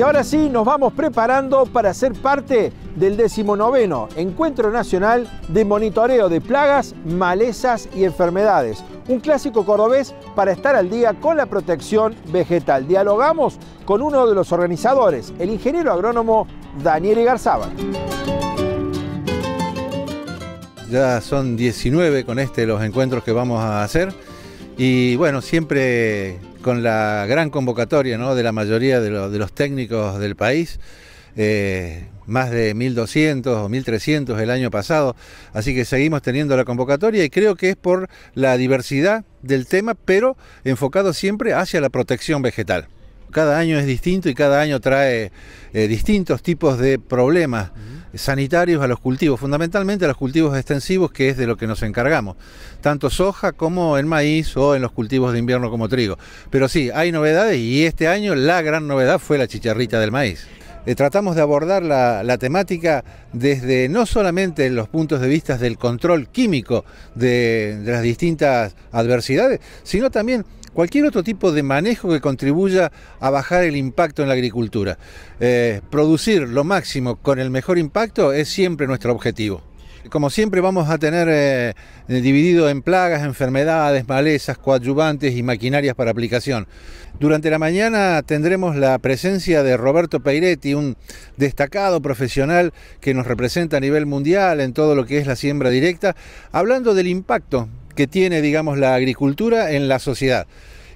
Y ahora sí, nos vamos preparando para ser parte del 19 Encuentro Nacional de Monitoreo de Plagas, Malezas y Enfermedades. Un clásico cordobés para estar al día con la protección vegetal. Dialogamos con uno de los organizadores, el ingeniero agrónomo Daniel Garzaba. Ya son 19 con este los encuentros que vamos a hacer y bueno, siempre con la gran convocatoria de la mayoría de, los técnicos del país, eh, más de 1.200 o 1.300 el año pasado, así que seguimos teniendo la convocatoria y creo que es por la diversidad del tema, pero enfocado siempre hacia la protección vegetal. Cada año es distinto y cada año trae eh, distintos tipos de problemas sanitarios a los cultivos, fundamentalmente a los cultivos extensivos, que es de lo que nos encargamos, tanto soja como el maíz o en los cultivos de invierno como trigo. Pero sí, hay novedades y este año la gran novedad fue la chicharrita del maíz. Eh, tratamos de abordar la, temática desde no solamente los puntos de vista del control químico de, de las distintas adversidades, sino también cualquier otro tipo de manejo que contribuya a bajar el impacto en la agricultura. Eh, producir lo máximo con el mejor impacto es siempre nuestro objetivo. Como siempre vamos a tener eh, dividido en plagas, enfermedades, malezas, coadyuvantes y maquinarias para aplicación. Durante la mañana tendremos la presencia de Roberto Peiretti, un destacado profesional que nos representa a nivel mundial en todo lo que es la siembra directa, hablando del impacto que tiene, digamos, la agricultura en la sociedad.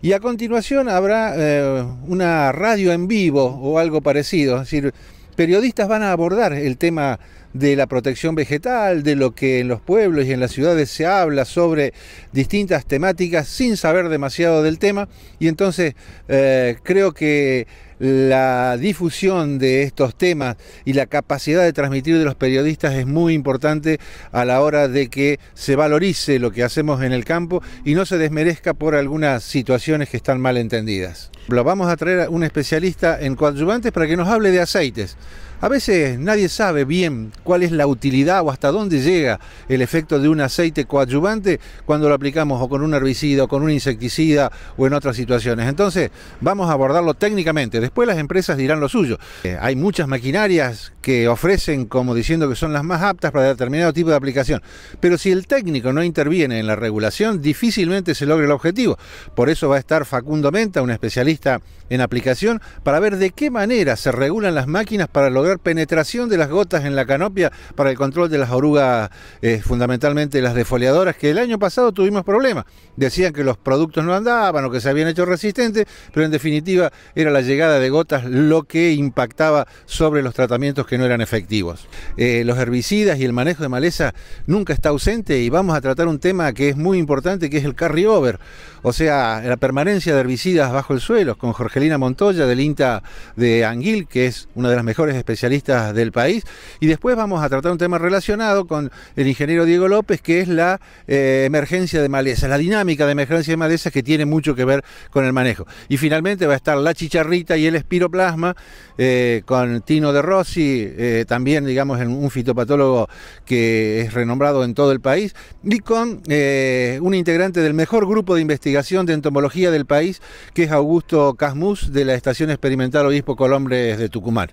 Y a continuación habrá eh, una radio en vivo o algo parecido, es decir, periodistas van a abordar el tema de la protección vegetal, de lo que en los pueblos y en las ciudades se habla sobre distintas temáticas sin saber demasiado del tema. Y entonces eh, creo que la difusión de estos temas y la capacidad de transmitir de los periodistas es muy importante a la hora de que se valorice lo que hacemos en el campo y no se desmerezca por algunas situaciones que están mal entendidas. Lo vamos a traer a un especialista en coadyuvantes para que nos hable de aceites. A veces nadie sabe bien cuál es la utilidad o hasta dónde llega el efecto de un aceite coadyuvante cuando lo aplicamos o con un herbicida con un insecticida o en otras situaciones. Entonces vamos a abordarlo técnicamente. Después las empresas dirán lo suyo. Eh, hay muchas maquinarias que ofrecen como diciendo que son las más aptas para determinado tipo de aplicación. Pero si el técnico no interviene en la regulación, difícilmente se logre el objetivo. Por eso va a estar Facundo Menta, un especialista en aplicación, para ver de qué manera se regulan las máquinas para lograr penetración de las gotas en la canopia para el control de las orugas, eh, fundamentalmente las defoliadoras, que el año pasado tuvimos problemas. Decían que los productos no andaban o que se habían hecho resistentes, pero en definitiva era la llegada de gotas lo que impactaba sobre los tratamientos que no eran efectivos. Eh, los herbicidas y el manejo de maleza nunca está ausente y vamos a tratar un tema que es muy importante, que es el carryover, o sea, la permanencia de herbicidas bajo el suelo, con Jorgelina Montoya del INTA de Anguil, que es una de las mejores especialistas especialistas del país. Y después vamos a tratar un tema relacionado con el ingeniero Diego López, que es la eh, emergencia de malezas, la dinámica de emergencia de malezas que tiene mucho que ver con el manejo. Y finalmente va a estar la chicharrita y el espiroplasma eh, con Tino de Rossi, eh, también digamos un fitopatólogo que es renombrado en todo el país, y con un integrante del mejor grupo de investigación de entomología del país, que es Augusto Casmus de la Estación Experimental Obispo Colombres de Tucumán.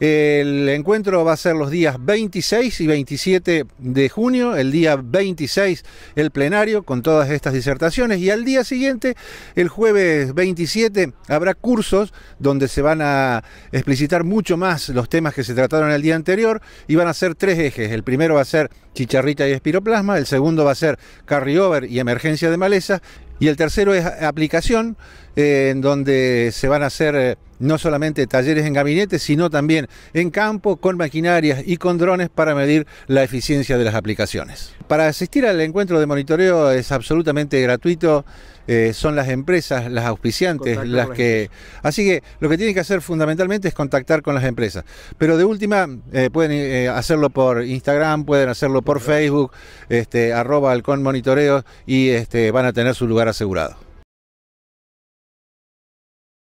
El encuentro va a ser los días 26 y 27 de junio, el día 26 el plenario con todas estas disertaciones y al día siguiente, el jueves 27, habrá cursos donde se van a explicitar mucho más los temas que se trataron el día anterior y van a ser tres ejes. El primero va a ser chicharrita y espiroplasma, el segundo va a ser carryover y emergencia de maleza y el tercero es aplicación, eh, en donde se van a hacer eh, no solamente talleres en gabinete, sino también en campo con maquinarias y con drones para medir la eficiencia de las aplicaciones. Para asistir al encuentro de monitoreo es absolutamente gratuito, eh, son las empresas, las auspiciantes, las que... Así que lo que tienen que hacer fundamentalmente es contactar con las empresas. Pero de última, eh, pueden eh, hacerlo por Instagram, pueden hacerlo por Facebook, este, arroba halcón monitoreo y este, van a tener su lugar asegurado.